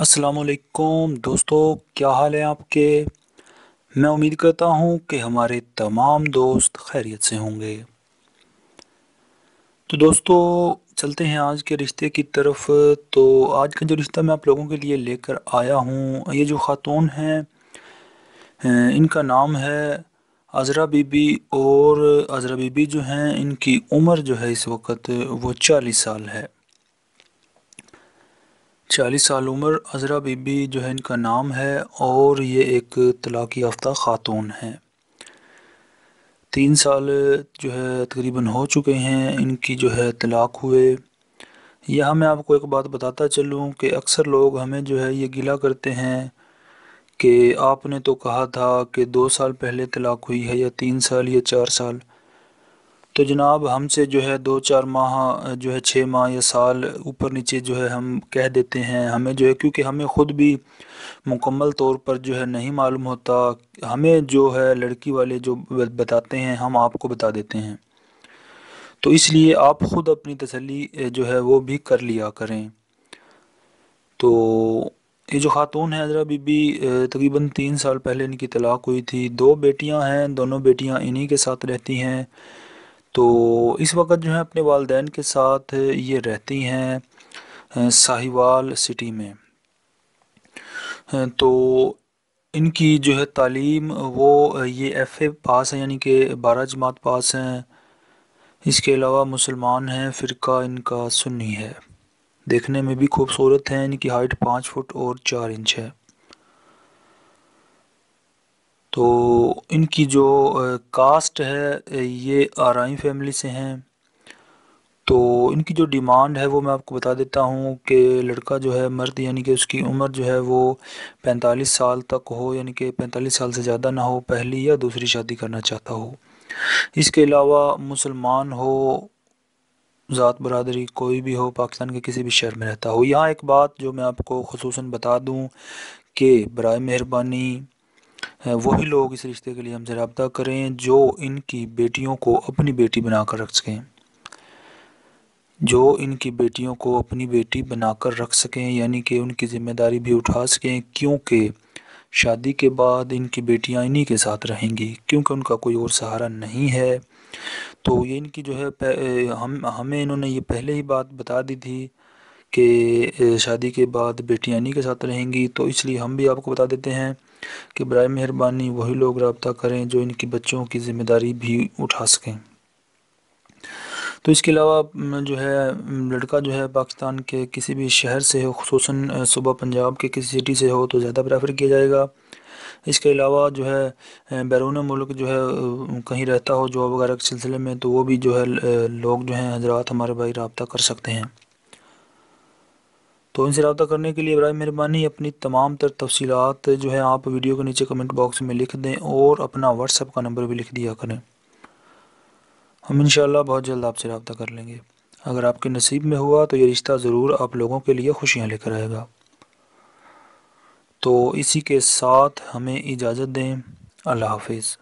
असलकुम दोस्तों क्या हाल है आपके मैं उम्मीद करता हूँ कि हमारे तमाम दोस्त खैरियत से होंगे तो दोस्तों चलते हैं आज के रिश्ते की तरफ तो आज का जो रिश्ता मैं आप लोगों के लिए लेकर आया हूँ ये जो ख़ातून हैं इनका नाम है अजरा बीबी और अजरा बीबी जो हैं इनकी उम्र जो है इस वक्त वो चालीस साल है चालीस साल उम्र अजरा बीबी जो है इनका नाम है और ये एक तलाक़ याफ्ता ख़ातून है तीन साल जो है तकरीबन हो चुके हैं इनकी जो है तलाक़ हुए यहाँ मैं आपको एक बात बताता चलूँ कि अक्सर लोग हमें जो है ये गिला करते हैं कि आपने तो कहा था कि दो साल पहले तलाक़ हुई है या तीन साल या चार साल तो जनाब हमसे जो है दो चार माह जो है छः माह या साल ऊपर नीचे जो है हम कह देते हैं हमें जो है क्योंकि हमें ख़ुद भी मुकम्मल तौर पर जो है नहीं मालूम होता हमें जो है लड़की वाले जो बताते हैं हम आपको बता देते हैं तो इसलिए आप ख़ुद अपनी तसली जो है वो भी कर लिया करें तो ये जो खातून है हजरा बीबी तकरीबन तीन साल पहले इनकी तलाक हुई थी दो बेटियां हैं दोनों बेटियां इन्हीं के साथ रहती हैं तो इस वक्त जो है अपने वालदेन के साथ ये रहती हैं साहिवाल सिटी में तो इनकी जो है तालीम वो ये एफ़ ए पास है यानी कि बारह जमात पास हैं इसके अलावा मुसलमान हैं फ़िरका इनका सुन्नी है देखने में भी खूबसूरत हैं इनकी हाइट पाँच फुट और चार इंच है तो इनकी जो कास्ट है ये आरई फैमिली से हैं तो इनकी जो डिमांड है वो मैं आपको बता देता हूँ कि लड़का जो है मर्द यानी कि उसकी उम्र जो है वो 45 साल तक हो यानी कि 45 साल से ज़्यादा ना हो पहली या दूसरी शादी करना चाहता हो इसके अलावा मुसलमान हो ज़ात बरदरी कोई भी हो पाकिस्तान के किसी भी शहर में रहता हो यहाँ एक बात जो मैं आपको खसूस बता दूँ कि बर मेहरबानी वही लोग इस रिश्ते के लिए हमसे रबता करें जो इनकी बेटियों को अपनी बेटी बना कर रख सकें जो इनकी बेटियों को अपनी बेटी बनाकर रख सकें यानी कि उनकी ज़िम्मेदारी भी उठा सकें क्योंकि शादी के बाद इनकी बेटियां इन्हीं के साथ रहेंगी क्योंकि उनका कोई और सहारा नहीं है तो ये इनकी जो है हम हमें इन्होंने ये पहले ही बात बता दी थी कि शादी के बाद बेटियां इन्हीं के साथ रहेंगी तो इसलिए हम भी आपको बता देते हैं कि बर मेहरबानी वही लोग रबता करें जो इनके बच्चों की ज़िम्मेदारी भी उठा सकें तो इसके अलावा जो है लड़का जो है पाकिस्तान के किसी भी शहर से हो खूस सुबह पंजाब के किसी सिटी से हो तो ज़्यादा प्रेफर किया जाएगा इसके अलावा जो है बैरून मुल्क जो है कहीं रहता हो जॉब वगैरह के सिलसिले में तो वो भी जो है लोग जो हैं हजरात हमारे भाई रबता कर सकते हैं तो इनसे रबा करने के लिए बरए मेहरबानी अपनी तमाम तर तफसीत जो है आप वीडियो के नीचे कमेंट बॉक्स में लिख दें और अपना व्हाट्सअप का नंबर भी लिख दिया करें हम इन बहुत जल्द आपसे रबा कर लेंगे अगर आपके नसीब में हुआ तो ये रिश्ता ज़रूर आप लोगों के लिए खुशियाँ लेकर आएगा तो इसी के साथ हमें इजाज़त दें अल्लाह हाफिज़